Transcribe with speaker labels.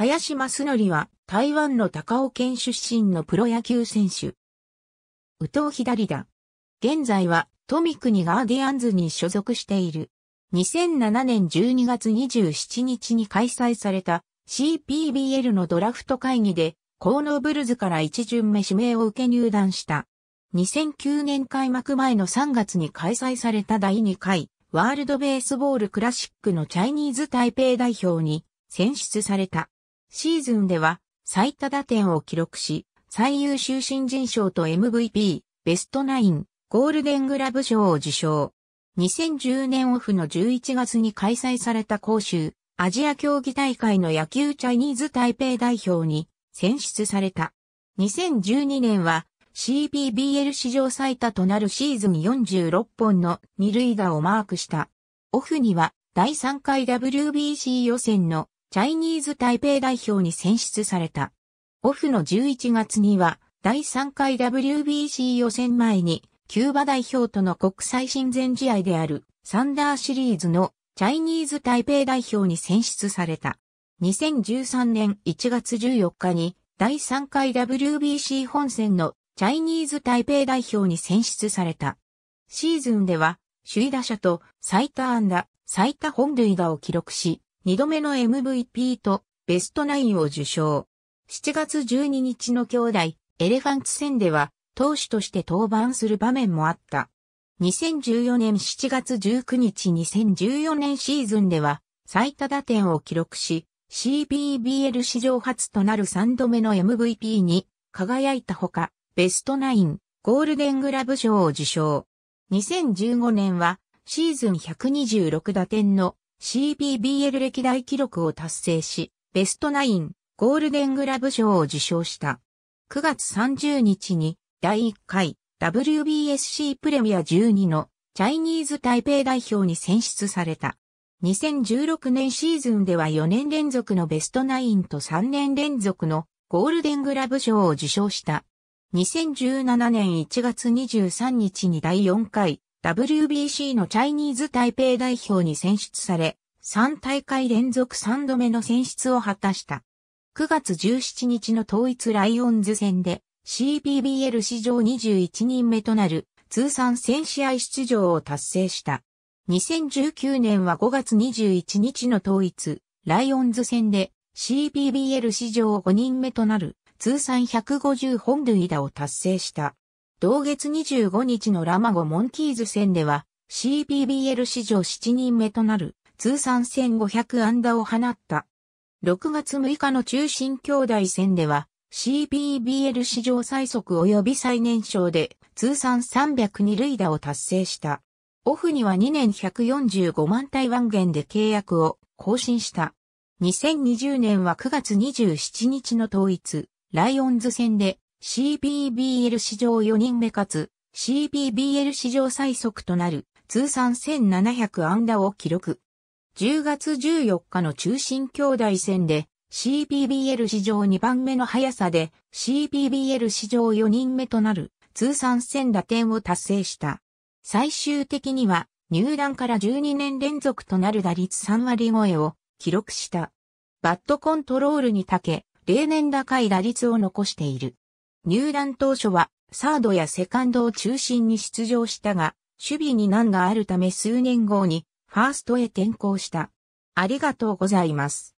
Speaker 1: 林正則は台湾の高尾県出身のプロ野球選手。宇藤左だ。現在は富国ガーディアンズに所属している。2007年12月27日に開催された CPBL のドラフト会議でコーノブルズから一巡目指名を受け入団した。2009年開幕前の3月に開催された第2回ワールドベースボールクラシックのチャイニーズ台北代表に選出された。シーズンでは最多打点を記録し、最優秀新人賞と MVP、ベストナイン、ゴールデングラブ賞を受賞。2010年オフの11月に開催された公衆、アジア競技大会の野球チャイニーズ台北代表に選出された。2012年は CBBL 史上最多となるシーズン46本の二塁打をマークした。オフには第3回 WBC 予選のチャイニーズ台北代表に選出された。オフの11月には、第3回 WBC 予選前に、キューバ代表との国際親善試合である、サンダーシリーズのチャイニーズ台北代表に選出された。2013年1月14日に、第3回 WBC 本戦のチャイニーズ台北代表に選出された。シーズンでは、首位打者と最多安打、最多本塁打を記録し、二度目の MVP とベストナインを受賞。7月12日の兄弟、エレファンツ戦では、投手として登板する場面もあった。2014年7月19日2014年シーズンでは、最多打点を記録し、CPBL 史上初となる3度目の MVP に輝いたほか、ベストナイン、ゴールデングラブ賞を受賞。2015年は、シーズン126打点の c b b l 歴代記録を達成し、ベストナイン、ゴールデングラブ賞を受賞した。9月30日に、第1回 WBSC プレミア12のチャイニーズ台北代表に選出された。2016年シーズンでは4年連続のベストナインと3年連続のゴールデングラブ賞を受賞した。2017年1月23日に第4回 WBC のチャイニーズ台北代表に選出され、3大会連続3度目の選出を果たした。9月17日の統一ライオンズ戦で CPBL 史上21人目となる通算1000試合出場を達成した。2019年は5月21日の統一ライオンズ戦で CPBL 史上5人目となる通算150本塁打を達成した。同月25日のラマゴ・モンキーズ戦では、CPBL 史上7人目となる通算1500安打を放った。6月6日の中心兄弟戦では CPBL 史上最速及び最年少で通算302塁打を達成した。オフには2年145万台湾元で契約を更新した。2020年は9月27日の統一、ライオンズ戦で CBBL 史上4人目かつ、CBBL 史上最速となる通算1700安打を記録。10月14日の中心兄弟戦で CBBL 史上2番目の速さで CBBL 史上4人目となる通算1000打点を達成した。最終的には入団から12年連続となる打率3割超えを記録した。バットコントロールに長け、例年高い打率を残している。入団当初はサードやセカンドを中心に出場したが、守備に難があるため数年後にファーストへ転向した。ありがとうございます。